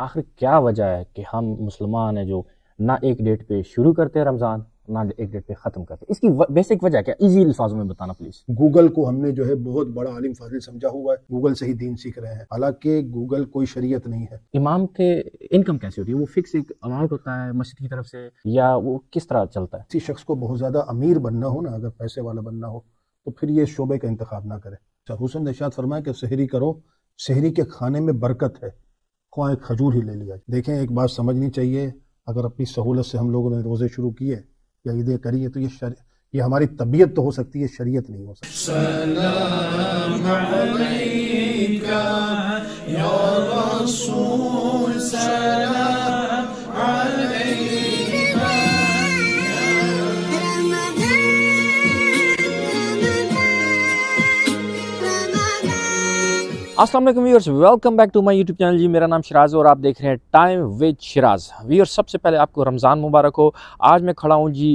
आखिर क्या वजह है कि हम मुसलमान हैं जो ना एक डेट पे शुरू करते हैं रमज़ान ना एक डेट पे ख़त्म करते इसकी बेसिक वजह क्या इजी अल्फाजों में बताना प्लीज गूगल को हमने जो है बहुत बड़ा आलिम फाजिल समझा हुआ है गूगल से ही दीन सीख रहे हैं हालांकि गूगल कोई शरीयत नहीं है इमाम के इनकम कैसे होती है वो फिक्स एक अमाउंट होता है मस्जिद की तरफ से या वो किस तरह चलता है किसी शख्स को बहुत ज़्यादा अमीर बनना हो ना अगर पैसे वाला बनना हो तो फिर ये शोबे का इंतखब ना करे अच्छा, हुसन नशात फरमाए कि शहरी करो शहरी के खाने में बरकत है ख्वाह एक खजूर ही ले लिया देखें एक बात समझनी चाहिए अगर अपनी सहूलत से हम लोगों ने रोज़े शुरू किए या ईदें करिए तो ये शर... ये हमारी तबीयत तो हो सकती है शरीयत नहीं हो सकती असलम viewers welcome back to my YouTube channel जी मेरा नाम शराज और आप देख रहे हैं टाइम विद शराज व्यवर्स सबसे पहले आपको रमज़ान मुबारक हो आज मैं खड़ा हूँ जी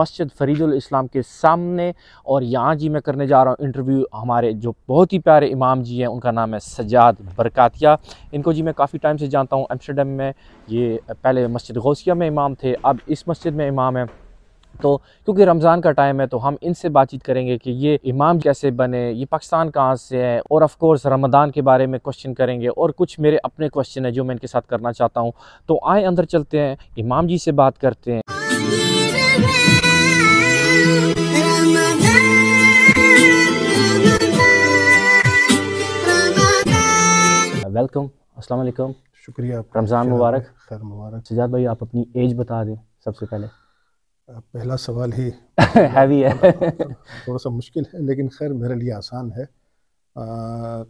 मस्जिद फरीदुल इस्लाम के सामने और यहाँ जी मैं करने जा रहा हूँ इंटरव्यू हमारे जो बहुत ही प्यारे इमाम जी हैं उनका नाम है सजाद बरकातिया इनको जी मैं काफ़ी टाइम से जानता हूँ एम्स्टर्डम में ये पहले मस्जिद गौसिया में इमाम थे अब इस मस्जिद में इमाम है तो क्योंकि रमज़ान का टाइम है तो हम इनसे बातचीत करेंगे कि ये इमाम कैसे बने ये पाकिस्तान कहाँ से है और ऑफ़ कोर्स रमदान के बारे में क्वेश्चन करेंगे और कुछ मेरे अपने क्वेश्चन हैं जो मैं इनके साथ करना चाहता हूँ तो आए अंदर चलते हैं इमाम जी से बात करते हैं वेलकम अस्सलाम वालेकुम शुक्रिया रमज़ान मुबारक मुबारक सजाद भाई आप अपनी एज बता दें सबसे पहले पहला सवाल ही हैवी है थोड़ा सा मुश्किल है लेकिन खैर मेरे लिए आसान है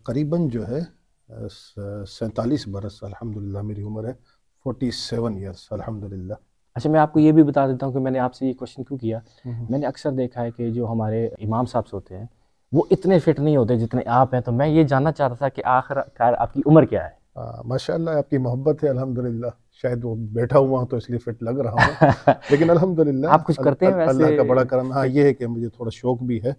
करीबन जो है सैंतालीस बरस अल्हम्दुलिल्लाह मेरी उम्र है फोर्टी सेवन ईयर्स अल्हम्दुलिल्लाह अच्छा मैं आपको ये भी बता देता हूँ कि मैंने आपसे ये क्वेश्चन क्यों किया हम्म, हम्म। मैंने अक्सर देखा है कि जो हमारे इमाम साहब से होते हैं वो इतने फिट नहीं होते जितने आप हैं तो मैं ये जानना चाहता था कि आखिरकार आपकी उम्र क्या है हाँ, माशाल्लाह आपकी मोहब्बत है अल्हम्दुलिल्लाह शायद वो बैठा हुआ हूँ तो इसलिए फिट लग रहा हूँ लेकिन अल्हम्दुलिल्लाह आप कुछ करते हैं अल्लाह का बड़ा करम हाँ ये है कि मुझे थोड़ा शौक भी है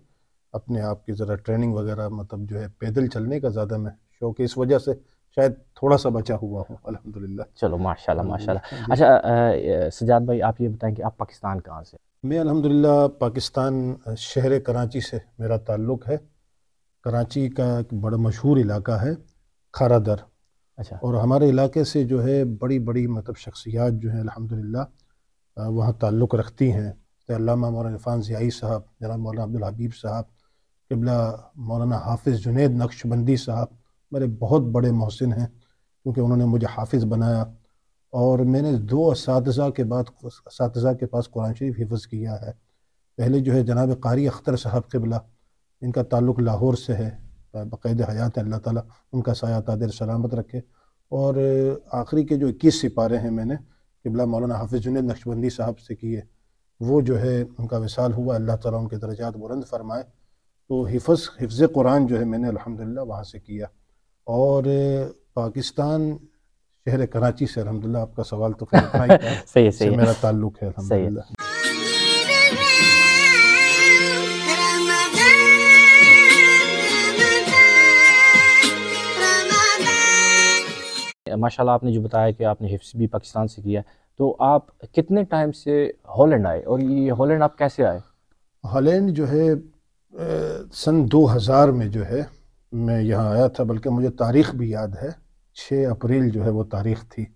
अपने आप की ज़रा ट्रेनिंग वगैरह मतलब जो है पैदल चलने का ज़्यादा मैं शौक है इस वजह से शायद थोड़ा सा बचा हुआ हूँ अलहमदिल्ला चलो माशाल्लाह माशाल्लाह अच्छा सजाद भाई आप ये बताएं कि आप पाकिस्तान कहाँ से मैं अलहमदिल्ला पाकिस्तान शहर कराची से मेरा ताल्लुक़ है कराची का एक बड़ा मशहूर इलाका है खारादर अच्छा और हमारे इलाके से जो है बड़ी बड़ी मतलब शख्सियात जो है अलहमदिल्ला वहाँ ताल्लुक़ रखती हैं जैसे मौलाना इरफान ज़ियाई साहब जनाब मौलाना अब्दुल हबीब साहब किबला मौलाना हाफिज़ जुनेद नक्शबंदी साहब मेरे बहुत बड़े मोहसिन हैं क्योंकि उन्होंने मुझे हाफिज़ बनाया और मैंने दो इस के बाद उस के पास कुरान शरीफ हिफ्ज़ किया है पहले जो है जनाब कारी अख्तर साहब किबला इनका ताल्लुक़ लाहौर से है बाकायद हयात अल्लाह ताली उनका साया तादर सलामत रखे और आखिरी के जो इक्कीस सिपारे हैं मैंने किबला मौलाना हाफिज़ जुनेद नक्शबंदी साहब से किए वो जो है उनका विसाल हुआ अल्लाह ताला उनके दर्जात बुलंद फरमाए तो हिफज हिफ्ज़ कुरान जो है मैंने अलहमदिल्ला वहाँ से किया और पाकिस्तान शहर कराची से अलहमदिल्ला आपका सवाल तो सही सही मेरा ताल्लुक़ है अलहमदिल्ला माशाल्लाह आपने जो बताया कि आपने हिफ्स भी पाकिस्तान से किया तो आप कितने टाइम से हॉलैंड आए और ये हॉलैंड आप कैसे आए हॉलैंड जो है सन 2000 में जो है मैं यहाँ आया था बल्कि मुझे तारीख भी याद है 6 अप्रैल जो है वो तारीख थी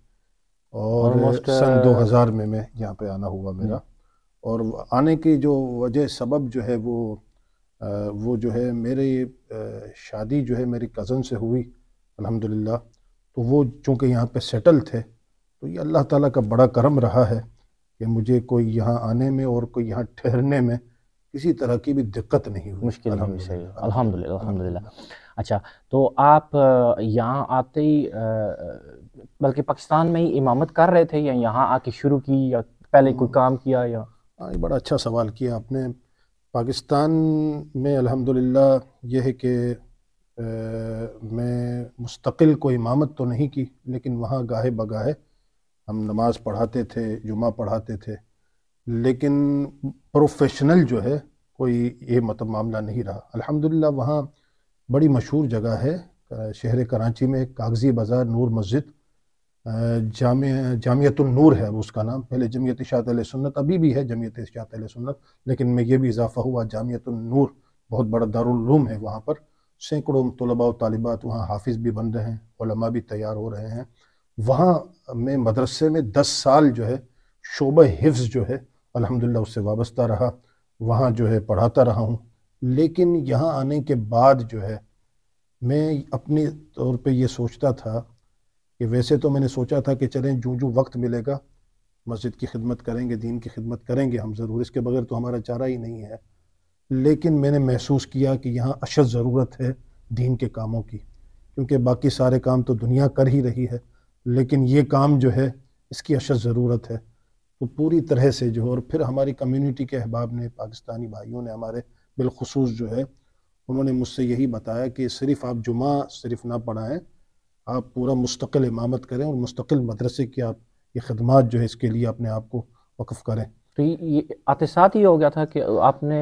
और सन 2000 में मैं यहाँ पे आना हुआ मेरा हम्म। और आने की जो वजह सबब जो है वो वो जो है मेरी शादी जो है मेरी कज़न से हुई अलहमदिल्ला तो वो चूँकि यहाँ पे सेटल थे तो ये अल्लाह ताला का बड़ा करम रहा है कि मुझे कोई यहाँ आने में और कोई यहाँ ठहरने में किसी तरह की भी दिक्कत नहीं हुई मुश्किल अलहमदिल्ला अलहमदिल्ला अच्छा तो आप यहाँ आते ही बल्कि पाकिस्तान में ही इमामत कर रहे थे या यहाँ आके शुरू की या पहले कोई काम किया या हाँ ये बड़ा अच्छा सवाल किया आपने पाकिस्तान में अलहमदिल्ला यह है कि मैं मुस्तकिल कोई इमामत तो नहीं की लेकिन वहाँ गाहे बगाहे हम नमाज़ पढ़ाते थे जुमा पढ़ाते थे लेकिन प्रोफेशनल जो है कोई ये मतलब मामला नहीं रहा अल्हम्दुलिल्लाह वहाँ बड़ी मशहूर जगह है शहर कराची में कागज़ी बाज़ार नूर मस्जिद जाम जामियतनूर है उसका नाम पहले जमीयत शात सुन्नत अभी भी है जमीयत शात सुन्नत लेकिन मैं ये भी इजाफ़ा हुआ नूर बहुत बड़ा दारूम है वहाँ पर सैकड़ों तलबा तलबात वहाँ हाफिज भी बन रहे हैं ओलमा भी तैयार हो रहे हैं वहाँ में मदरसे में दस साल जो है शोब हिफ्ज़ जो है अलहमदिल्ला उससे वाबस्ता रहा वहाँ जो है पढ़ाता रहा हूँ लेकिन यहाँ आने के बाद जो है मैं अपने तौर पे ये सोचता था कि वैसे तो मैंने सोचा था कि चलें जो जो वक्त मिलेगा मस्जिद की खिदमत करेंगे दीन की खिदमत करेंगे हम ज़रूर इसके बगैर तो हमारा चारा ही नहीं है लेकिन मैंने महसूस किया कि यहाँ अशद ज़रूरत है दीन के कामों की क्योंकि बाकी सारे काम तो दुनिया कर ही रही है लेकिन ये काम जो है इसकी अशद ज़रूरत है तो पूरी तरह से जो है और फिर हमारी कम्युनिटी के अहबाब ने पाकिस्तानी भाइयों ने हमारे बिलखसूस जो है उन्होंने मुझसे यही बताया कि सिर्फ आप जुमा सिर्फ ना पढ़ाएँ आप पूरा मुस्तकिल इमामत करें और मुस्तकिल मदरसे की आप ये खदमात जो है इसके लिए अपने आप को वक्फ़ करें तो ये साथ ही हो गया था कि आपने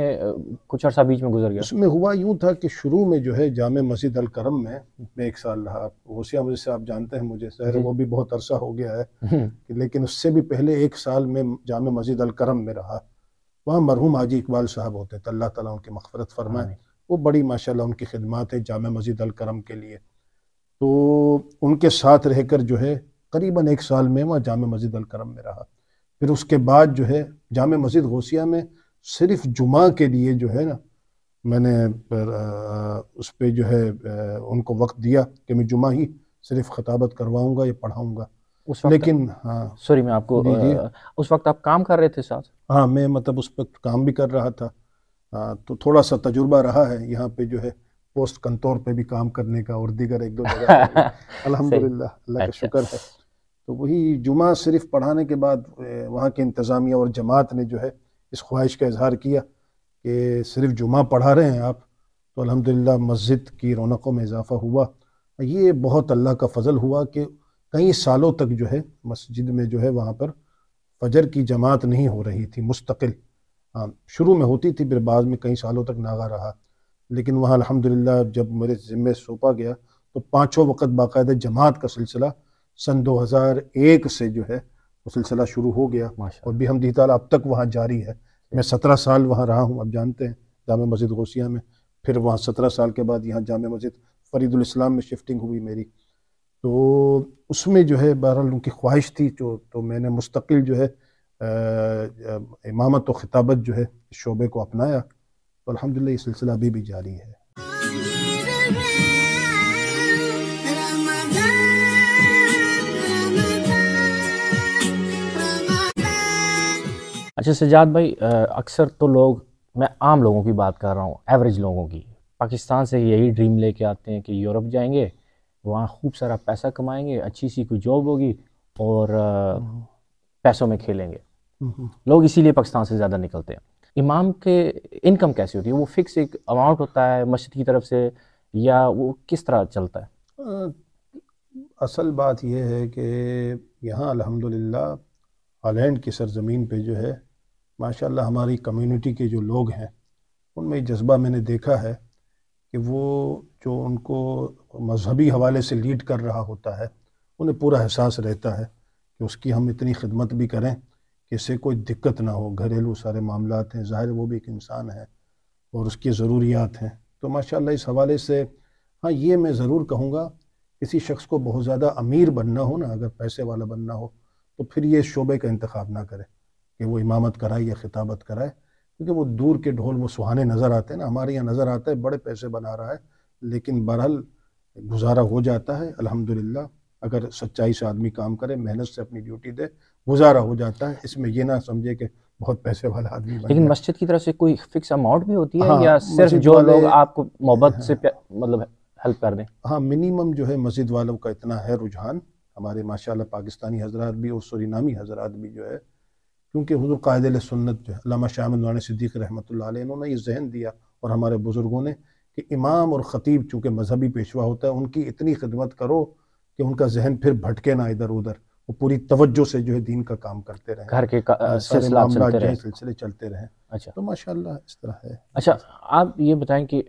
कुछ अर्सा बीच में गुजर गया उसमें हुआ यूँ था कि शुरू में जो है जाम मस्जिद अल करम में मैं एक साल रहा होशिया मस्जिद से आप जानते हैं मुझे शहर वो भी बहुत अरसा हो गया है हम्म। लेकिन उससे भी पहले एक साल में जाम मस्जिद अल करम में रहा वहाँ मरहूम हाजी इकबाल साहब होते थे अल्लाह तला उनकी मफफरत फरमाए वो बड़ी माशा उनकी खिदमत है जाम मस्जिद अल करम के लिए तो उनके साथ रहकर जो है करीबन एक साल में वहाँ जाम मस्जिद अल करम में रहा फिर उसके बाद जो है जाम मस्जिद गौसिया में सिर्फ जुमा के लिए जो है ना मैंने उस पर जो है उनको वक्त दिया कि मैं जुमा ही सिर्फ खताबत करवाऊँगा या पढ़ाऊँगा उस लेकिन हाँ सॉरी मैं आपको दी दी। आ, उस वक्त आप काम कर रहे थे साथ हाँ मैं मतलब उस वक्त काम भी कर रहा था आ, तो थोड़ा सा तजुर्बा रहा है यहाँ पे जो है पोस्ट कंतौर पे भी काम करने का और दीगर एक दो जगह अल्हम्दुलिल्लाह अल्लाह का अच्छा। शुक्र है तो वही जुमा सिर्फ पढ़ाने के बाद वहाँ के इंतज़ामिया और जमात ने जो है इस ख्वाहिश का इजहार किया कि सिर्फ जुमा पढ़ा रहे हैं आप तो अल्हम्दुलिल्लाह मस्जिद की रौनकों में इजाफ़ा हुआ ये बहुत अल्लाह का फजल हुआ कि कई सालों तक जो है मस्जिद में जो है वहाँ पर फजर की जमात नहीं हो रही थी मुस्तकिल हाँ शुरू में होती थी फिर बाद में कई सालों तक नागा रहा लेकिन वहाँ अलहमदिल्ला जब मेरे ज़िम्मे सौंपा गया तो पाँचों वक्त बाकायदा जमात का सिलसिला सन 2001 से जो है वो सिलसिला शुरू हो गया और भी हम ताल अब तक वहाँ जारी है मैं सत्रह साल वहाँ रहा हूँ आप जानते हैं जाम मस्जिद गौसिया में फिर वहाँ सत्रह साल के बाद यहाँ जाम मस्जिद फरीदुलस्लाम में शिफ्टिंग हुई मेरी तो उसमें जो है बहरहाल उनकी ख्वाहिश थी जो तो मैंने मुस्तकिल जो है आ, इमामत व खिताबत जो है शोबे को अपनाया तो अलहमदिल्ला ये सिलसिला अभी भी जारी है अच्छा सजाद भाई अक्सर तो लोग मैं आम लोगों की बात कर रहा हूँ एवरेज लोगों की पाकिस्तान से यही ड्रीम लेके आते हैं कि यूरोप जाएंगे वहाँ खूब सारा पैसा कमाएंगे अच्छी सी कोई जॉब होगी और हम्म। पैसों में खेलेंगे हम्म। लोग इसीलिए पाकिस्तान से ज़्यादा निकलते हैं इमाम के इनकम कैसी होती है वो फिक्स एक अमाउंट होता है मस्जिद की तरफ से या वो किस तरह चलता है असल बात यह है कि यहाँ अलहमदिल्ला हॉलैंड की सरजमीन पे जो है माशाल्लाह हमारी कम्युनिटी के जो लोग हैं उनमें जज्बा मैंने देखा है कि वो जो उनको मजहबी हवाले से लीड कर रहा होता है उन्हें पूरा एहसास रहता है कि उसकी हम इतनी खिदमत भी करें कि इससे कोई दिक्कत ना हो घरेलू सारे मामला हैं ज़ाहिर वो भी एक इंसान है और उसकी ज़रूरियात हैं तो माशाल्लाह इस हवाले से हाँ ये मैं ज़रूर कहूँगा किसी शख्स को बहुत ज़्यादा अमीर बनना हो ना अगर पैसे वाला बनना हो तो फिर ये शोबे का इंतखब ना करें कि वो इमामत कराए या खिताबत कराए क्योंकि वो दूर के ढोल वो सुहाने नज़र आते हैं ना हमारे यहाँ नज़र आता है बड़े पैसे बना रहा है लेकिन बहरहाल गुजारा हो जाता है अल्हम्दुलिल्लाह अगर सच्चाई से आदमी काम करे मेहनत से अपनी ड्यूटी दे गुजारा हो जाता है इसमें ये ना समझे कि बहुत पैसे वाला आदमी लेकिन मस्जिद की तरफ से कोई फिक्स अमाउंट भी होती है हाँ, या सिर्फ जो लोग आपको मोहब्बत हाँ, से मतलब हेल्प कर दें हाँ मिनिमम जो है मस्जिद वालों का इतना है रुझान हमारे माशाल्लाह पाकिस्तानी हजरात भी और सुरीनामी हजरात भी जो है क्योंकि हजूर कायद सुन्नत जो है शाह शाहमदान सिद्दीक रहमत उन्होंने ये जहन दिया और हमारे बुज़ुर्गों ने कि इमाम और ख़तीब चूँकि मजहबी पेशवा होता है उनकी इतनी खिदमत करो कि उनका जहन फिर भटके ना इधर उधर वो पूरी तवज्जो से जो है दीन का काम करते रहे घर के सिलसिला चलते सिलसिले चलते रहे अच्छा तो माशाल्लाह इस तरह है अच्छा आप ये बताएं कि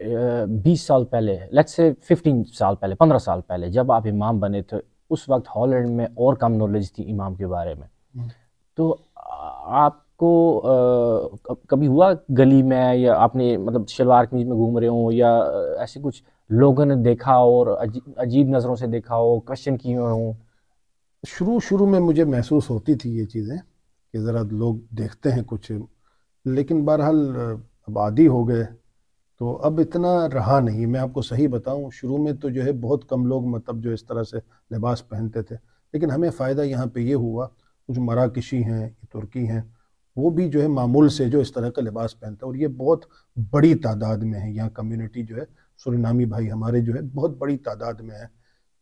बीस साल पहले लेट्स से फिफ्टीन साल पहले पंद्रह साल पहले जब आप इमाम बने थे उस वक्त हॉलैंड में और कम नॉलेज थी इमाम के बारे में तो आपको आ, कभी हुआ गली में या आपने मतलब शलवार कमीज में घूम रहे हो या ऐसे कुछ लोगों ने देखा और अजीब अजीब नज़रों से देखा हो क्वेश्चन किए हों शुरू शुरू में मुझे महसूस होती थी ये चीज़ें कि ज़रा लोग देखते हैं कुछ लेकिन बहरहाल अब आदि हो गए तो अब इतना रहा नहीं मैं आपको सही बताऊं शुरू में तो जो है बहुत कम लोग मतलब जो इस तरह से लिबास पहनते थे लेकिन हमें फ़ायदा यहाँ पे ये हुआ कुछ मराकशी हैं तुर्की हैं वो भी जो है मामूल से जो इस तरह का लिबास पहनता है और ये बहुत बड़ी तादाद में है यहाँ कम्युनिटी जो है सुरनामी भाई हमारे जो है बहुत बड़ी तादाद में है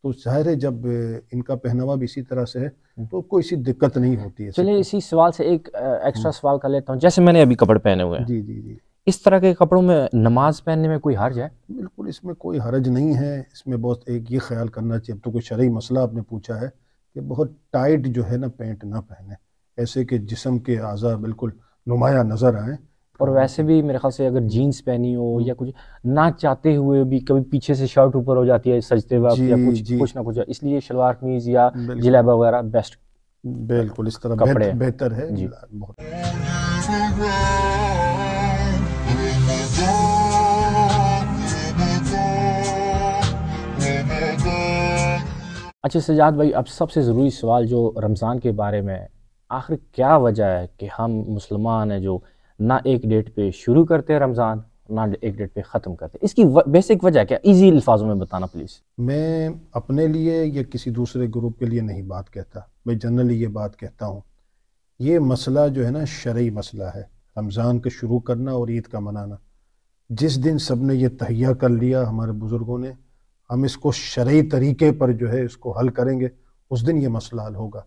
तो जाहिर है जब इनका पहनावा भी इसी तरह से है हम्म। तो कोई सी दिक्कत नहीं होती है चलिए इसी सवाल से एक एक्स्ट्रा हम्म। सवाल कर लेता हूँ जैसे मैंने अभी कपड़े पहने हुए हैं जी जी जी इस तरह के कपड़ों में नमाज पहनने में कोई हर्ज है बिल्कुल इसमें कोई हर्ज नहीं है इसमें बहुत एक ये ख्याल करना चाहिए अब तो कोई शरा मसला आपने पूछा है कि बहुत टाइट जो है ना पैंट ना पहने ऐसे कि जिसम के अज़ा बिल्कुल नुमाया नज़र आए और वैसे भी मेरे ख्याल से अगर जीन्स पहनी हो हम्म। या कुछ ना चाहते हुए भी कभी पीछे से शर्ट ऊपर हो जाती है सजते वक्त या कुछ कुछ ना कुछ इसलिए शलवार कमीज या जिलेबा वगैरह बेस्ट बिल्कुल इस तरह कपड़े बेहतर है जी बहुत अच्छा सजाद भाई अब सबसे ज़रूरी सवाल जो रमज़ान के बारे में आखिर क्या वजह है कि हम मुसलमान हैं जो ना एक डेट पे शुरू करते हैं रमज़ान ना एक डेट पे ख़त्म करते हैं इसकी बेसिक वजह क्या इजी अल्फाजों में बताना प्लीज़ मैं अपने लिए या किसी दूसरे ग्रुप के लिए नहीं बात कहता मैं जनरली ये बात कहता हूँ ये मसला जो है ना शरी मसला है रमज़ान का शुरू करना और ईद का मनाना जिस दिन सब ने यह तहिया कर लिया हमारे बुज़ुर्गों ने हम इसको शर्य तरीके पर जो है इसको हल करेंगे उस दिन ये मसला हल होगा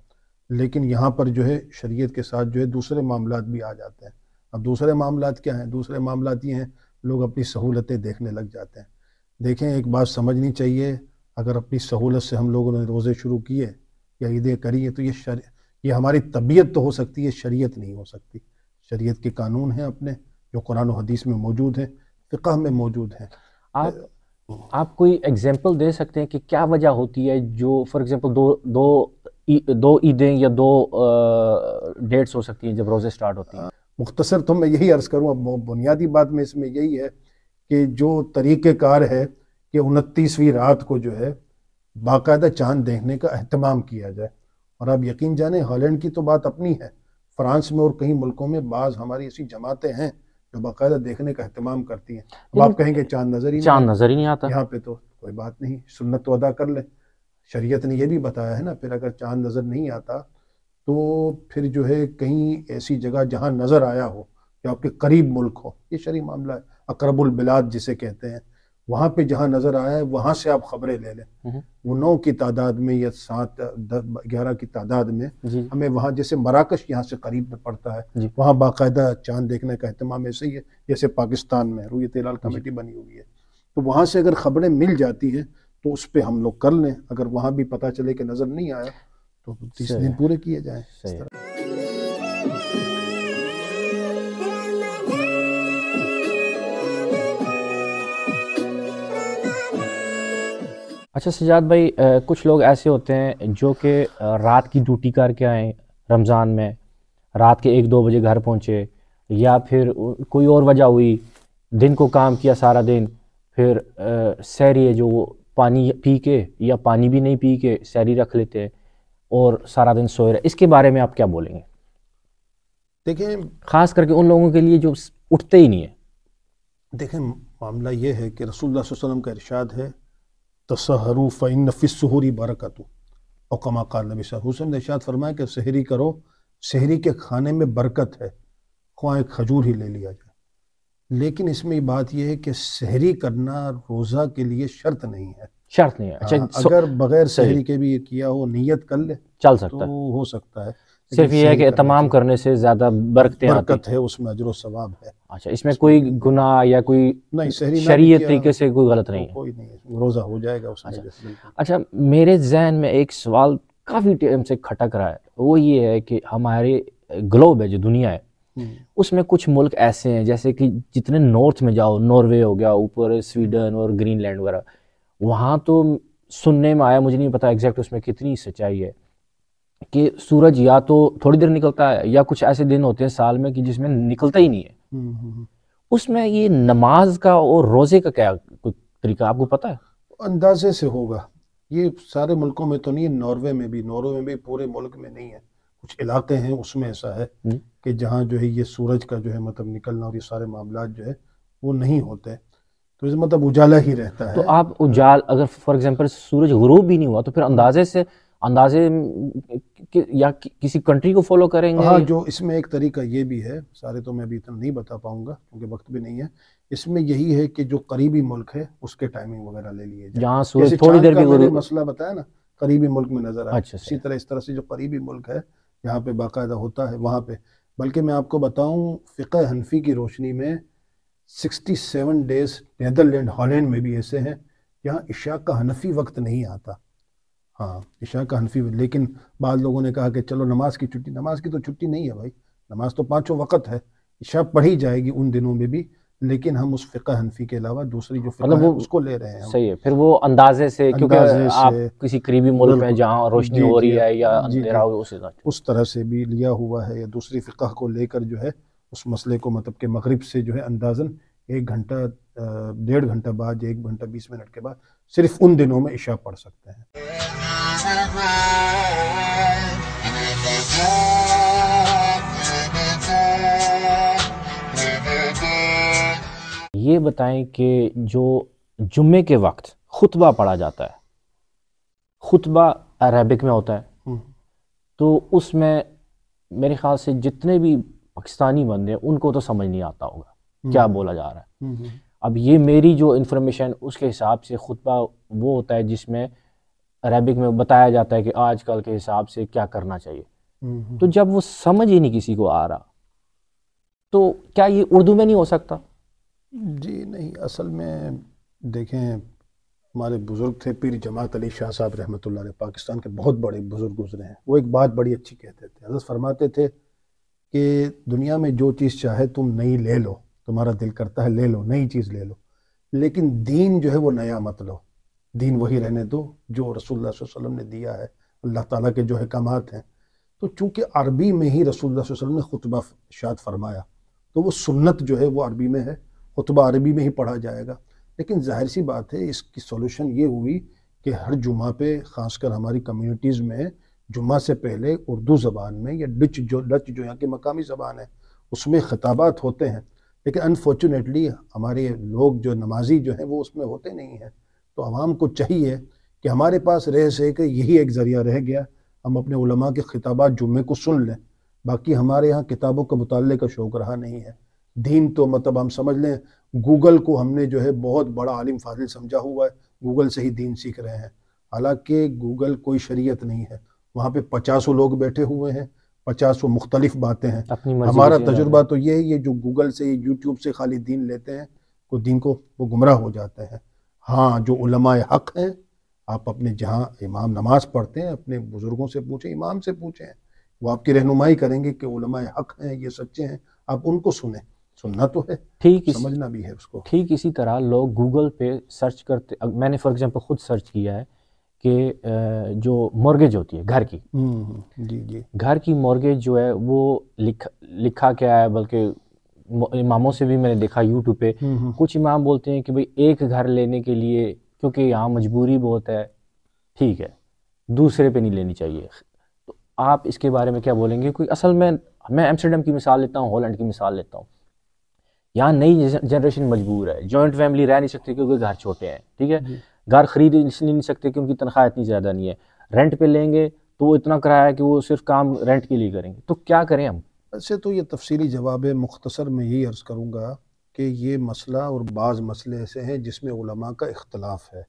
लेकिन यहाँ पर जो है शरीयत के साथ जो है दूसरे मामला भी आ जाते हैं अब दूसरे मामला क्या हैं दूसरे मामला ये हैं लोग अपनी सहूलतें देखने लग जाते हैं देखें एक बात समझनी चाहिए अगर अपनी सहूलत से हम लोगों ने रोज़े शुरू किए या ईदें करी है तो ये शर ये हमारी तबीयत तो हो सकती है शरीयत नहीं हो सकती शरीयत के कानून हैं अपने जो कुरान हदीस में मौजूद हैं फ़िका में मौजूद हैं आप आप कोई एग्जाम्पल दे सकते हैं कि क्या वजह होती है जो फॉर एग्जाम्पल दो दो दो ईदें या दो डेट्स हो सकती हैं जब रोज़े स्टार्ट होते हैं मुख्तसर तो मैं यही अर्ज़ करूँ अब बुनियादी बात में इसमें यही है कि जो तरीक़ेकार है कि उनतीसवीं रात को जो है बाकायदा चांद देखने का अहतमाम किया जाए और आप यकीन जाने हॉलैंड की तो बात अपनी है फ्रांस में और कई मुल्कों में बाज़ हमारी ऐसी जमातें हैं जो बाकायदा देखने का अहतमाम करती हैं अब आप कहेंगे चांद नजर ही चांद नजर ही नहीं आता यहाँ पे तो कोई बात नहीं सुन्नत तो अदा कर ले शरीयत ने यह भी बताया है ना फिर अगर चांद नज़र नहीं आता तो फिर जो है कहीं ऐसी जगह जहाँ नज़र आया हो या आपके करीब मुल्क हो ये शरी मामला है अकरबुल बिलाद जिसे कहते हैं वहाँ पे जहाँ नज़र आया है वहाँ से आप खबरें ले लें हम्म। वो नौ की तादाद में या सात ग्यारह की तादाद में हमें वहाँ जैसे मराकश यहाँ से करीब में पड़ता है वहाँ बाकायदा चांद देखने का अहतमाम ऐसे ही है जैसे पाकिस्तान में रूय तेलाल कमेटी बनी हुई है तो वहाँ से अगर खबरें मिल जाती हैं तो उस पर हम लोग कर लें अगर वहाँ भी पता चले कि नज़र नहीं आया तो तीस दिन पूरे किए जाए अच्छा सजाद भाई आ, कुछ लोग ऐसे होते हैं जो कि रात की ड्यूटी करके आए रमज़ान में रात के एक दो बजे घर पहुँचे या फिर कोई और वजह हुई दिन को काम किया सारा दिन फिर सैरी है जो वो पानी पी के या पानी भी नहीं पी के सैरी रख लेते हैं और सारा दिन सोए रहे इसके बारे में आप क्या बोलेंगे देखें ख़ास करके उन लोगों के लिए जो उठते ही नहीं है देखें मामला ये है कि रसूलुल्लाह वसल्लम का इरशाद है तसहरू फ़िन फ़िसहरी बरकत और कमा कार नबी हुसन ने शाद फरमाया कि सहरी करो सहरी के खाने में बरकत है ख्वाह खजूर ही ले लिया जाए लेकिन इसमें बात यह है कि शहरी करना रोज़ा के लिए शर्त नहीं है शर्त नहीं है अच्छा हाँ, अगर बगैर शहरी के भी किया हो नीयत कर ले चल सकता तो हो सकता है सिर्फ ये है कि तमाम करने से ज़्यादा बरकत है उसमें अजर सवाब है अच्छा इसमें कोई गुनाह या कोई नहीं शरीय तरीके से कोई गलत नहीं है कोई नहीं रोज़ा हो जाएगा उसमें अच्छा, अच्छा मेरे जहन में एक सवाल काफ़ी टाइम से खटक रहा है वो ये है कि हमारे ग्लोब है जो दुनिया है हम्म। उसमें कुछ मुल्क ऐसे हैं जैसे कि जितने नॉर्थ में जाओ नॉर्वे हो गया ऊपर स्वीडन और ग्रीनलैंड वगैरह वहाँ तो सुनने में आया मुझे नहीं पता एग्जैक्ट उसमें कितनी सच्चाई है कि सूरज या तो थोड़ी देर निकलता है या कुछ ऐसे दिन होते हैं साल में कि जिसमें निकलता ही नहीं है हम्म, हम्म, हम्म। उसमें ये नमाज का और रोज़े का क्या कोई तरीका आपको पता है अंदाजे से होगा ये सारे मुल्कों में तो नहीं है नॉर्वे में भी नॉर्वे में भी पूरे मुल्क में नहीं है कुछ इलाके हैं उसमें ऐसा है कि जहाँ जो है ये सूरज का जो है मतलब निकलना और ये सारे मामला जो है वो नहीं होते तो मतलब उजाला ही रहता तो है तो आप उजाल अगर फॉर एग्जाम्पल सूरज गुरूब भी नहीं हुआ तो फिर अंदाजे से अंदाजे कि, या कि, किसी कंट्री को फॉलो करेंगे हाँ जो इसमें एक तरीका ये भी है सारे तो मैं अभी इतना नहीं बता पाऊंगा क्योंकि वक्त भी नहीं है इसमें यही है कि जो करीबी मुल्क है उसके टाइमिंग वगैरह ले लिए जहाँ थोड़ी देर भी मसला बताया ना करीबी मुल्क में नजर आया अच्छा, अच्छा इसी तरह इस तरह से जो करीबी मुल्क है यहाँ पे बाकायदा होता है वहाँ पे बल्कि मैं आपको बताऊँ फ़िका हनफी की रोशनी में sixty seven days Netherland Holland में भी ऐसे हैं जहाँ इशा का हनफी वक्त नहीं आता हाँ ईशा का हनफी लेकिन बाद लोगों ने कहा कि चलो नमाज़ की छुट्टी नमाज की तो छुट्टी नहीं है भाई नमाज तो पाँचों वक़्त है ईशा पढ़ी जाएगी उन दिनों में भी लेकिन हम उस फ़िका हनफी के अलावा दूसरी जो मतलब फिका है उसको ले रहे हैं सही है फिर वो अंदाजे से क्योंकि आप किसी करीबी मुल्क में जहाँ रोशनी हो रही है या अंधेरा हो उस उस तरह से भी लिया हुआ है या दूसरी फ़िका को लेकर जो है उस मसले को मतलब के मगरब से जो है अंदाजन एक घंटा डेढ़ घंटा बाद या एक घंटा बीस मिनट के बाद सिर्फ उन दिनों में इशा पढ़ सकते हैं ये बताएं कि जो जुम्मे के वक्त खुतबा पढ़ा जाता है खुतबा अरबिक में होता है हम्म। तो उसमें मेरे ख्याल से जितने भी पाकिस्तानी बंदे उनको तो समझ नहीं आता होगा हम्म। क्या बोला जा रहा है हम्म, अब ये मेरी जो इन्फॉर्मेशन उसके हिसाब से खुतबा वो होता है जिसमें अरबिक में बताया जाता है कि आजकल के हिसाब से क्या करना चाहिए तो जब वो समझ ही नहीं किसी को आ रहा तो क्या ये उर्दू में नहीं हो सकता जी नहीं असल में देखें हमारे बुज़ुर्ग थे पीर जमात अली शाह साहब रहमत ला पाकिस्तान के बहुत बड़े बुज़ुर्ग गुजरे हैं वो एक बात बड़ी अच्छी कहते थे हजरत फरमाते थे कि दुनिया में जो चीज़ चाहे तुम नहीं ले लो तुम्हारा दिल करता है ले लो नई चीज़ ले लो लेकिन दीन जो है वो नया मत लो दीन वही रहने दो जो रसूल वसल्लम ने दिया है अल्लाह ताला के जो अहकाम हैं तो चूँकि अरबी में ही रसूल वसल्लम ने खुतबा शाद फरमाया तो वो सुन्नत जो है वो अरबी में है खुतबा अरबी में ही पढ़ा जाएगा लेकिन जाहिर सी बात है इसकी सोल्यूशन ये हुई कि हर जुमा पे ख़ासकर हमारी कम्यूनिटीज़ में जुमा से पहले उर्दू ज़बान में या डच जो डच जो यहाँ की मकामी ज़बान है उसमें खिताबात होते हैं लेकिन अनफॉर्चुनेटली हमारे लोग जो नमाजी जो हैं वो उसमें होते नहीं हैं तो आवाम को चाहिए कि हमारे पास रह से कि यही एक ज़रिया रह गया हम अपने उलमा के खिताब जुम्मे को सुन लें बाकी हमारे यहाँ किताबों के मुताले का शौक रहा नहीं है दीन तो मतलब हम समझ लें गूगल को हमने जो है बहुत बड़ा आलिम फाजिल समझा हुआ है गूगल से ही दीन सीख रहे हैं हालांकि गूगल कोई शरीयत नहीं है वहाँ पे पचासों लोग बैठे हुए हैं पचास वो मुख्तलिफ बातें हैं हमारा तजुर्बा तो ये है ये जो गूगल से यूट्यूब से खाली दीन लेते हैं तो दीन को वो गुमराह हो जाते हैं हाँ जो उलमा हक हैं आप अपने जहाँ इमाम नमाज पढ़ते हैं अपने बुज़ुर्गों से पूछें इमाम से पूछें वो आपकी रहनुमाई करेंगे कि उलमा हक हैं ये सच्चे हैं आप उनको सुने सुनना तो है ठीक समझना भी है उसको ठीक इसी तरह लोग गूगल पे सर्च करते मैंने फॉर एग्जांपल खुद सर्च किया है कि जो मॉर्गेज होती है घर की हम्म, हम्म, जी जी घर की मॉर्गेज जो है वो लिखा लिखा क्या है बल्कि इमामों से भी मैंने देखा यूट्यूब पे हम्म, कुछ इमाम बोलते हैं कि भाई एक घर लेने के लिए क्योंकि यहाँ मजबूरी बहुत है ठीक है दूसरे पे नहीं लेनी चाहिए तो आप इसके बारे में क्या बोलेंगे कोई असल में मैं एम्स्टर्डम की मिसाल लेता हूँ हॉलैंड की मिसाल लेता हूँ यहाँ नई जनरेशन मजबूर है जॉइंट फैमिली रह नहीं सकती क्योंकि घर छोटे हैं ठीक है घर खरीद इसलिए नहीं सकते कि उनकी तनख्वाह इतनी ज़्यादा नहीं है रेंट पे लेंगे तो वो इतना किराया कि वो सिर्फ काम रेंट के लिए करेंगे तो क्या करें हम ऐसे तो ये तफसीली जवाब मुख्तसर में यही अर्ज़ करूँगा कि ये मसला और बाज़ मसले ऐसे हैं जिसमें उलमा का इख्तलाफ है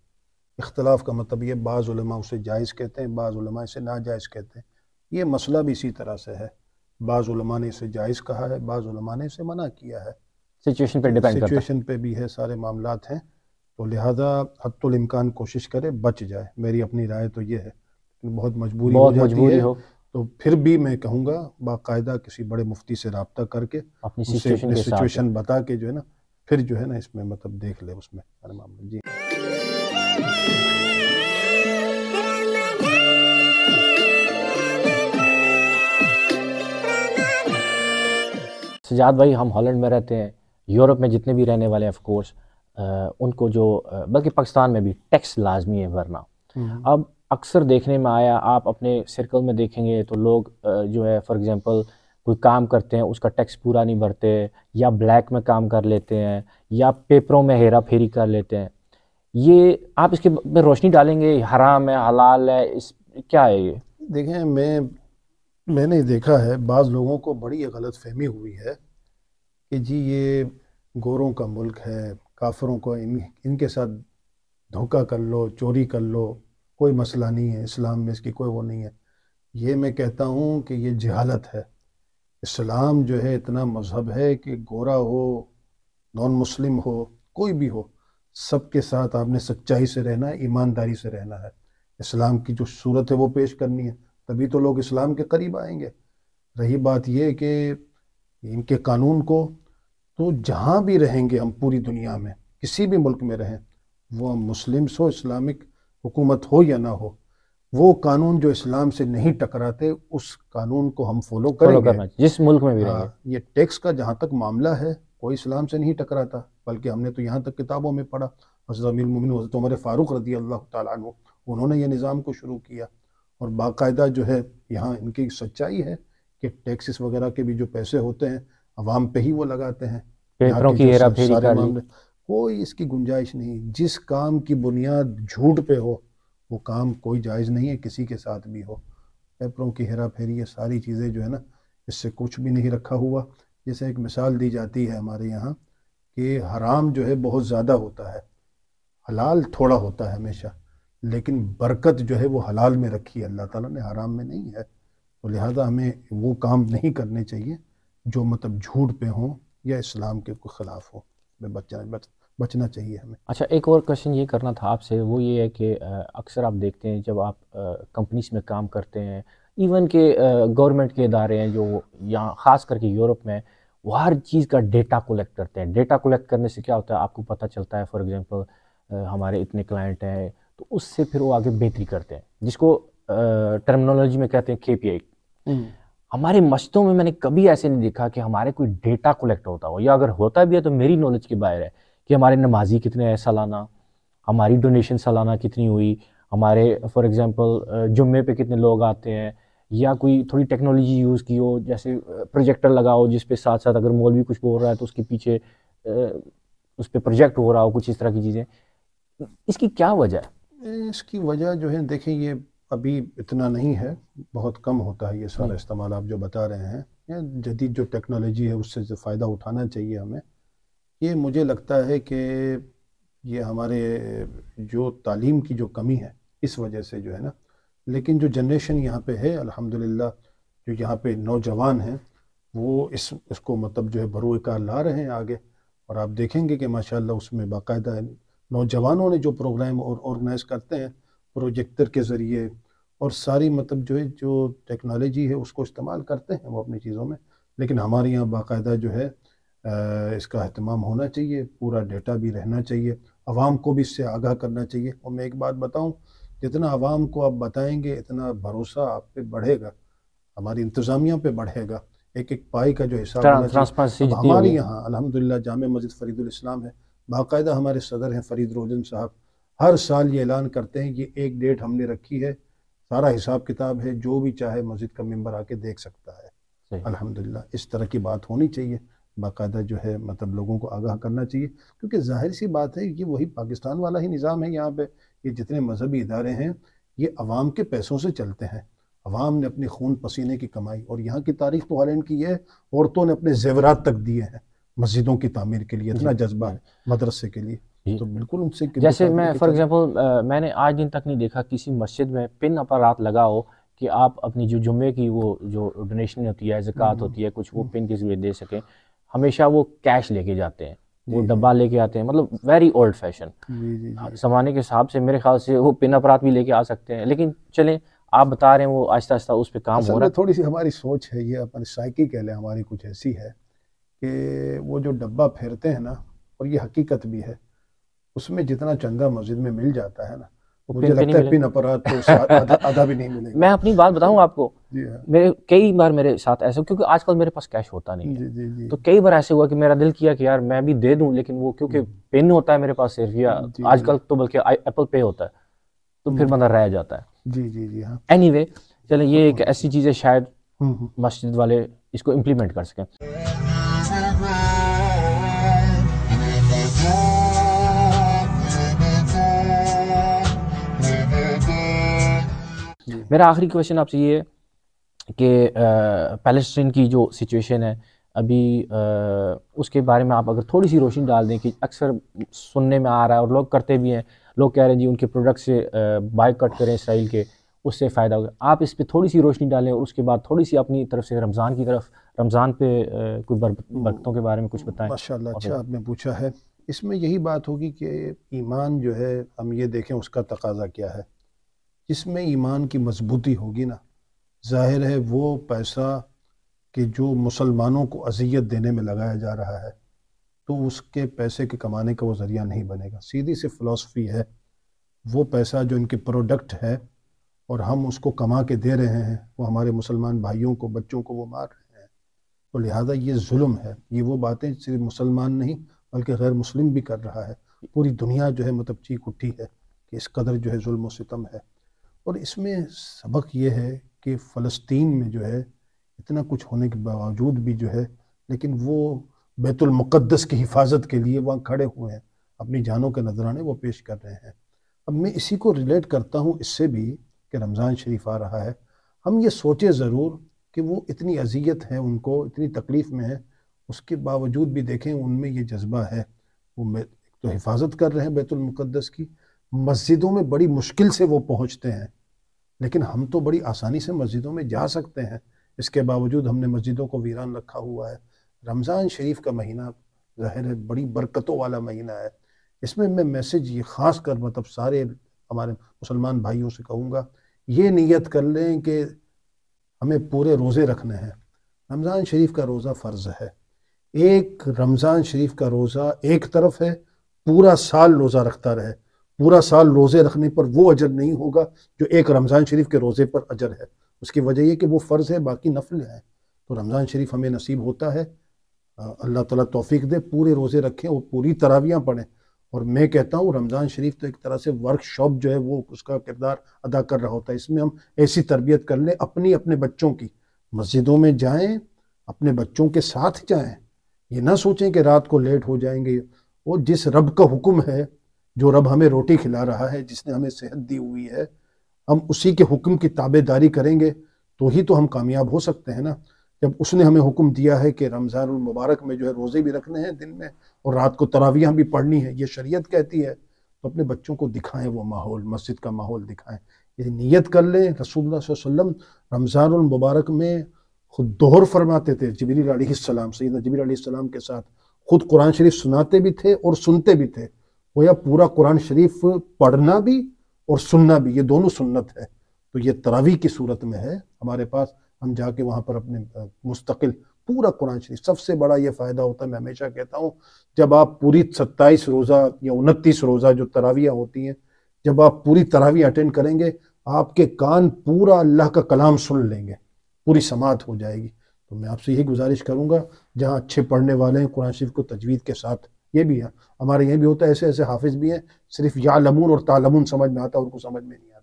इख्तलाफ का मतलब ये बाज़ उसे जायज़ कहते हैं बाज़ इसे नाजायज़ कहते हैं ये मसला भी इसी तरह से है बाज़ ने इसे जायज़ कहा है बाज़ ने इसे मना किया है सिचुएशन पे डिपेंड सिचुएशन पे भी है सारे मामला हैं तो लिहाजा हतुलमकान कोशिश करे बच जाए मेरी अपनी राय तो ये है बहुत मजबूरी बहुत हो जाती है हो। तो फिर भी मैं कहूँगा बाकायदा किसी बड़े मुफ्ती से रबता करके अपनी सिचुएशन बता के जो है ना फिर जो है ना इसमें मतलब देख ले उसमें जी सजाद भाई हम हॉलैंड में रहते हैं यूरोप में जितने भी रहने वाले हैं ऑफ कोर्स उनको जो बल्कि पाकिस्तान में भी टैक्स लाजमी है वरना हम्म। अब अक्सर देखने में आया आप अपने सर्कल में देखेंगे तो लोग जो है फॉर एग्ज़ाम्पल कोई काम करते हैं उसका टैक्स पूरा नहीं भरते या ब्लैक में काम कर लेते हैं या पेपरों में हेरा फेरी कर लेते हैं ये आप इसके में रोशनी डालेंगे हराम है हलाल है इस क्या है ये देखें मैं मैंने देखा है बाज़ लोगों को बड़ी गलत फहमी हुई है कि जी ये गोरों का मुल्क है काफरों को इन इनके साथ धोखा कर लो चोरी कर लो कोई मसला नहीं है इस्लाम में इसकी कोई वो नहीं है ये मैं कहता हूँ कि ये जहालत है इस्लाम जो है इतना मज़हब है कि गोरा हो नॉन मुस्लिम हो कोई भी हो सब के साथ आपने सच्चाई से रहना है ईमानदारी से रहना है इस्लाम की जो सूरत है वो पेश करनी है तभी तो लोग इस्लाम के करीब आएंगे रही बात यह कि इनके कानून को तो जहाँ भी रहेंगे हम पूरी दुनिया में किसी भी मुल्क में रहें वो हम मुस्लिम्स हो इस्लामिक हुकूमत हो या ना हो वो कानून जो इस्लाम से नहीं टकराते उस कानून को हम फॉलो करेंगे जिस मुल्क में भी आ, हाँ, ये टैक्स का जहाँ तक मामला है कोई इस्लाम से नहीं टकराता बल्कि हमने तो यहाँ तक किताबों में पढ़ा हज़रत मुमिन हज़रत उमर फ़ारूक रदी अल्लाह तु उन्होंने ये निज़ाम को शुरू किया और बाकायदा जो है यहाँ इनकी सच्चाई है कि टैक्सेस वगैरह के भी जो पैसे होते हैं अवाम पे ही वो लगाते हैं की कोई इसकी गुंजाइश नहीं जिस काम की बुनियाद झूठ पे हो वो काम कोई जायज़ नहीं है किसी के साथ भी हो पेपरों की हेरा फेरी ये सारी चीज़ें जो है ना इससे कुछ भी नहीं रखा हुआ जैसे एक मिसाल दी जाती है हमारे यहाँ कि हराम जो है बहुत ज़्यादा होता है हलाल थोड़ा होता है हमेशा लेकिन बरकत जो है वो हलाल में रखी है अल्लाह ताला ने हराम में नहीं है तो लिहाजा हमें वो काम नहीं करने चाहिए जो मतलब झूठ पे हों या इस्लाम के ख़िलाफ़ हों में बचना बच, बचना चाहिए हमें अच्छा एक और क्वेश्चन ये करना था आपसे वो ये है कि अक्सर आप देखते हैं जब आप कंपनीज में काम करते हैं इवन के गवर्नमेंट के इदारे हैं जो यहाँ ख़ास करके यूरोप में वो हर चीज़ का डेटा कलेक्ट करते हैं डेटा कलेक्ट करने से क्या होता है आपको पता चलता है फॉर एग्जाम्पल हमारे इतने क्लाइंट हैं तो उससे फिर वो आगे बेहतरी करते हैं जिसको टर्मिनोलॉजी में कहते हैं के हमारे मस्जिदों में मैंने कभी ऐसे नहीं देखा कि हमारे कोई डेटा कलेक्ट होता हो या अगर होता भी है तो मेरी नॉलेज के बाहर है कि हमारे नमाजी कितने हैं सालाना हमारी डोनेशन सालाना कितनी हुई हमारे फॉर एग्ज़ाम्पल जुम्मे पे कितने लोग आते हैं या कोई थोड़ी टेक्नोलॉजी यूज़ की हो जैसे प्रोजेक्टर लगाओ जिस पे साथ साथ अगर भी कुछ बोल रहा है तो उसके पीछे उस पर प्रोजेक्ट हो रहा हो कुछ इस तरह की चीज़ें इसकी क्या वजह है इसकी वजह जो है देखें ये अभी इतना नहीं है बहुत कम होता है ये सारा हम्म। इस्तेमाल आप जो बता रहे हैं जदीद जो टेक्नोलॉजी है उससे जो फ़ायदा उठाना चाहिए हमें ये मुझे लगता है कि ये हमारे जो तालीम की जो कमी है इस वजह से जो है ना लेकिन जो जनरेशन यहाँ पे है अल्हम्दुलिल्लाह जो यहाँ पे नौजवान हैं वो इस इसको मतलब जो है बरूकार ला रहे हैं आगे और आप देखेंगे कि माशाल्लाह उसमें बाकायदा नौजवानों ने जो प्रोग्राम और ऑर्गेनाइज़ करते हैं प्रोजेक्टर के ज़रिए और सारी मतलब जो है जो टेक्नोलॉजी है उसको इस्तेमाल करते हैं वो अपनी चीज़ों में लेकिन हमारे यहाँ बाकायदा जो है इसका अहतमाम होना चाहिए पूरा डेटा भी रहना चाहिए आवाम को भी इससे आगाह करना चाहिए और मैं एक बात बताऊँ जितना आवाम को आप बताएँगे इतना भरोसा आप पे बढ़ेगा हमारी इंतज़ामिया पे बढ़ेगा एक एक पाई का जो हिसाब हमारे यहाँ अलहमदिल्ला जाम मस्जिद फरीदुल इस्लाम है बाकायदा हमारे सदर हैं फरीद रोजन साहब हर साल ये ऐलान करते हैं कि एक डेट हमने रखी है सारा हिसाब किताब है जो भी चाहे मस्जिद का मेम्बर आके देख सकता है अलहमदिल्ला इस तरह की बात होनी चाहिए बाकायदा जो है मतलब लोगों को आगाह करना चाहिए क्योंकि जाहिर सी बात है ये वही पाकिस्तान वाला ही निज़ाम है यहाँ पर ये जितने मजहबी इदारे हैं ये आवाम के पैसों से चलते हैं आवाम ने अपने खून पसीने की कमाई और यहाँ की तारीख तो हॉलैंड की है औरतों ने अपने जेवरात तक दिए हैं मस्जिदों की तमीर के लिए इतना जज्बा है मदरसे के लिए तो बिल्कुल उनसे जैसे मैं फॉर एग्जांपल तो- मैंने आज दिन तक नहीं देखा किसी मस्जिद में पिन अपर लगा लगाओ कि आप अपनी जो जुम्मे की वो जो डोनेशन होती है जक़ात हम्म। होती है कुछ वो हम्म। पिन के जरिए दे सकें हमेशा वो कैश लेके जाते हैं वो डब्बा लेके आते हैं मतलब वेरी ओल्ड फैशन जमाने के हिसाब से मेरे ख्याल से वो पिन अपराध भी लेके आ सकते हैं लेकिन चले आप बता रहे हैं वो आहिस्ता आहिस्ता उस पर काम हो रहा है थोड़ी सी हमारी सोच है ये अपन साइकी कह लें हमारी कुछ ऐसी है कि वो जो डब्बा फेरते हैं ना और ये हकीकत भी है उसमें जितना चंदा मस्जिद में मिल जाता है ना तो मुझे लगता है पिन अपराध तो आधा, भी नहीं मिलेगा मैं अपनी बात बताऊं आपको हाँ। मेरे कई बार मेरे साथ ऐसा क्योंकि आजकल मेरे पास कैश होता नहीं जी, जी, जी। तो कई बार ऐसे हुआ कि मेरा दिल किया कि यार मैं भी दे दूं लेकिन वो क्योंकि हम्म। पिन होता है मेरे पास सिर्फ या आजकल तो बल्कि एप्पल पे होता है तो फिर हम्म। बंदा रह जाता है जी जी जी एनी वे चले ये हाँ, एक हाँ। ऐसी चीज है शायद हम्म, मस्जिद वाले इसको इम्प्लीमेंट कर सकें मेरा आखिरी क्वेश्चन आपसे ये है कि पैलेस्टीन की जो सिचुएशन है अभी आ, उसके बारे में आप अगर थोड़ी सी रोशनी डाल दें कि अक्सर सुनने में आ रहा है और लोग करते भी हैं लोग कह रहे हैं जी उनके प्रोडक्ट से कट करें इसराइल के उससे फ़ायदा होगा आप इस पर थोड़ी सी रोशनी डालें और उसके बाद थोड़ी सी अपनी तरफ से रमज़ान की तरफ रमज़ान पे कुछ बरकतों के बारे में कुछ बताएं माशाल्लाह अच्छा आपने पूछा है इसमें यही बात होगी कि ईमान जो है हम ये देखें उसका तकाजा क्या है जिसमें ईमान की मजबूती होगी ना जाहिर है वो पैसा कि जो मुसलमानों को अजियत देने में लगाया जा रहा है तो उसके पैसे के कमाने का वो ज़रिया नहीं बनेगा सीधी सी फ़िलासफ़ी है वो पैसा जो इनके प्रोडक्ट है और हम उसको कमा के दे रहे हैं वो हमारे मुसलमान भाइयों को बच्चों को वो मार रहे हैं तो लिहाजा ये जुल्म है ये वो बातें सिर्फ मुसलमान नहीं बल्कि गैर मुस्लिम भी कर रहा है पूरी दुनिया जो है मतलब चीख उठी है कि इस कदर जो है जुल्म सितम है और इसमें सबक ये है कि फ़लस्तीन में जो है इतना कुछ होने के बावजूद भी जो है लेकिन वो बैतुलमक़दस की हिफाजत के लिए वहाँ खड़े हुए हैं अपनी जानों के नजराने वो पेश कर रहे हैं अब मैं इसी को रिलेट करता हूँ इससे भी कि रमज़ान शरीफ आ रहा है हम ये सोचें ज़रूर कि वो इतनी अजियत है उनको इतनी तकलीफ़ में है उसके बावजूद भी देखें उनमें ये जज्बा है वो तो हिफाजत कर रहे हैं बैतुलमक़दस की मस्जिदों में बड़ी मुश्किल से वो पहुँचते हैं लेकिन हम तो बड़ी आसानी से मस्जिदों में जा सकते हैं इसके बावजूद हमने मस्जिदों को वीरान रखा हुआ है रमज़ान शरीफ का महीना ज़ाहिर है बड़ी बरकतों वाला महीना है इसमें मैं मैसेज ये ख़ास कर मतलब सारे हमारे मुसलमान भाइयों से कहूँगा ये नीयत कर लें कि हमें पूरे रोज़े रखने हैं रमज़ान शरीफ का रोज़ा फ़र्ज़ है एक रमज़ान शरीफ का रोज़ा एक तरफ है पूरा साल रोज़ा रखता रहे पूरा साल रोज़े रखने पर वो अजर नहीं होगा जो एक रमज़ान शरीफ के रोज़े पर अजर है उसकी वजह यह कि वो फ़र्ज़ है बाकी नफल है तो रमज़ान शरीफ हमें नसीब होता है अल्लाह ताला तौफीक दे पूरे रोज़े रखें और पूरी तरावियाँ पढ़ें और मैं कहता हूँ रमज़ान शरीफ तो एक तरह से वर्कशॉप जो है वो उसका किरदार अदा कर रहा होता है इसमें हम ऐसी तरबियत कर लें अपनी अपने बच्चों की मस्जिदों में जाएं अपने बच्चों के साथ जाएं ये ना सोचें कि रात को लेट हो जाएंगे और जिस रब का हुक्म है जो रब हमें रोटी खिला रहा है जिसने हमें सेहत दी हुई है हम उसी के हुक्म की ताबेदारी करेंगे तो ही तो हम कामयाब हो सकते हैं ना जब उसने हमें हुक्म दिया है कि रमज़ान मुबारक में जो है रोज़े भी रखने हैं दिन में और रात को तरावियाँ भी पढ़नी है ये शरीयत कहती है तो अपने बच्चों को दिखाएं वो माहौल मस्जिद का माहौल दिखाएं ये नीयत कर लें रसूलुल्लाह वसल्लम रमज़ान मुबारक में खुद दोहर फरमाते थे जबीर आसमाम सैद जबीर आसमाम के साथ खुद कुरान शरीफ सुनाते भी थे और सुनते भी थे वो या पूरा कुरान शरीफ पढ़ना भी और सुनना भी ये दोनों सुन्नत है तो ये तरावी की सूरत में है हमारे पास हम जाके वहाँ पर अपने मुस्तकिल पूरा कुरान शरीफ सबसे बड़ा ये फ़ायदा होता है मैं हमेशा कहता हूँ जब आप पूरी सत्ताईस रोज़ा या उनतीस रोज़ा जो तरावियाँ होती हैं जब आप पूरी तरावी अटेंड करेंगे आपके कान पूरा अल्लाह का कलाम सुन लेंगे पूरी समात हो जाएगी तो मैं आपसे यही गुजारिश करूँगा जहाँ अच्छे पढ़ने वाले हैं कुरान शरीफ को तजवीज़ के साथ ये भी है हमारे यहाँ भी होता है ऐसे ऐसे हाफिज़ भी हैं सिर्फ या लमून और तालमून समझ में आता है उनको समझ में नहीं आता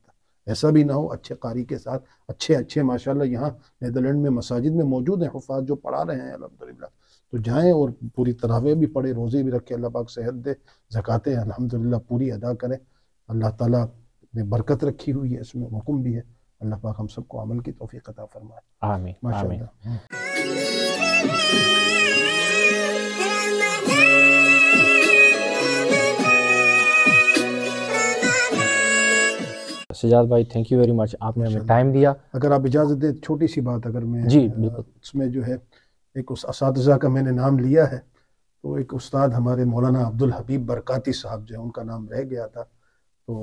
ऐसा भी ना हो अच्छे कारी के साथ अच्छे अच्छे माशाल्लाह यहाँ नदरलैंड में मसाजिद में मौजूद हैं हफाज जो पढ़ा रहे हैं अलहमदिल्ला तो जाएँ और पूरी तरावे भी पढ़े रोज़े भी रखे अल्लाह पाक सेहत दे अलहमद अलहमदिल्ला पूरी अदा करें अल्लाह ताला ने बरकत रखी हुई है इसमें हुक्म भी है अल्लाह पाक हम सबको अमल की तोफ़ी कदा फरमाए माशा सजाद भाई थैंक यू वेरी मच आपने हमें टाइम दिया अगर आप इजाज़त दें छोटी सी बात अगर मैं जी बिल्कुल उसमें जो है एक उस इस का मैंने नाम लिया है तो एक उस्ताद हमारे मौलाना अब्दुल हबीब बरकाती साहब जो है उनका नाम रह गया था तो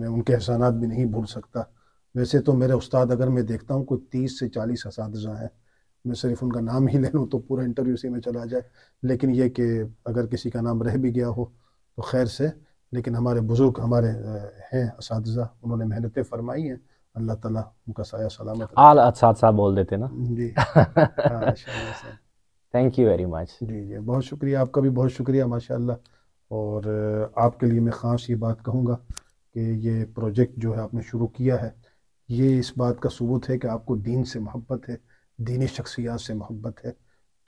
मैं उनके एहसानात भी नहीं भूल सकता वैसे तो मेरे उस्ताद अगर मैं देखता हूँ कोई तीस से चालीस इस हैं मैं सिर्फ उनका नाम ही ले लूँ तो पूरा इंटरव्यू इसी में चला जाए लेकिन यह कि अगर किसी का नाम रह भी गया हो तो खैर से लेकिन हमारे बुज़ुर्ग हमारे हैं इस उन्होंने मेहनतें फरमाई हैं अल्लाह ताला उनका साया सलामत आल अच्छा बोल देते ना जी थैंक यू वेरी मच जी जी बहुत शुक्रिया आपका भी बहुत शुक्रिया माशाल्लाह और आपके लिए मैं ख़ास ये बात कहूँगा कि ये प्रोजेक्ट जो है आपने शुरू किया है ये इस बात का सबूत है कि आपको दीन से मोहब्बत है दीन शख्सियात से मोहब्बत है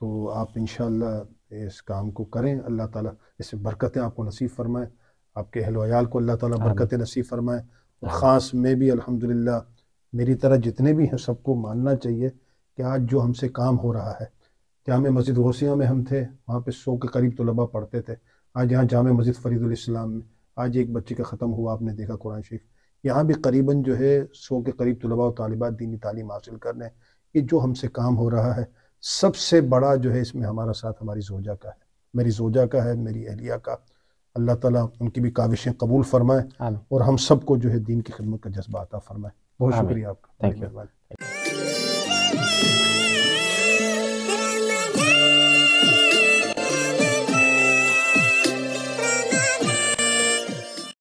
तो आप इन इस काम को करें अल्लाह ताला इसे बरकतें आपको नसीब फरमाएँ आपके अहल को अल्लाह ताला बरकत नसीब फरमाए और ख़ास में भी अल्हम्दुलिल्लाह मेरी तरह जितने भी हैं सबको मानना चाहिए कि आज जो हमसे काम हो रहा है जाम मस्जिद गौसिया में हम थे वहाँ पे सौ के करीब तलबा पढ़ते थे आज यहाँ जाम मस्जिद फ़रीदुलस्लाम में आज एक बच्चे का ख़त्म हुआ आपने देखा कुरान शरीफ यहाँ भी करीबन जो है सौ के करीब तलबा और तालिबात दीनी तालीम हासिल कर रहे हैं ये जो हमसे काम हो रहा है सबसे बड़ा जो है इसमें हमारा साथ हमारी जोजा का है मेरी जोजा का है मेरी अहलिया का अल्लाह ताला उनकी भी काविशें कबूल फरमाएं और हम सबको जो है दीन की खिदमत का जज्बा आता फरमाए बहुत शुक्रिया आपका थैंक यू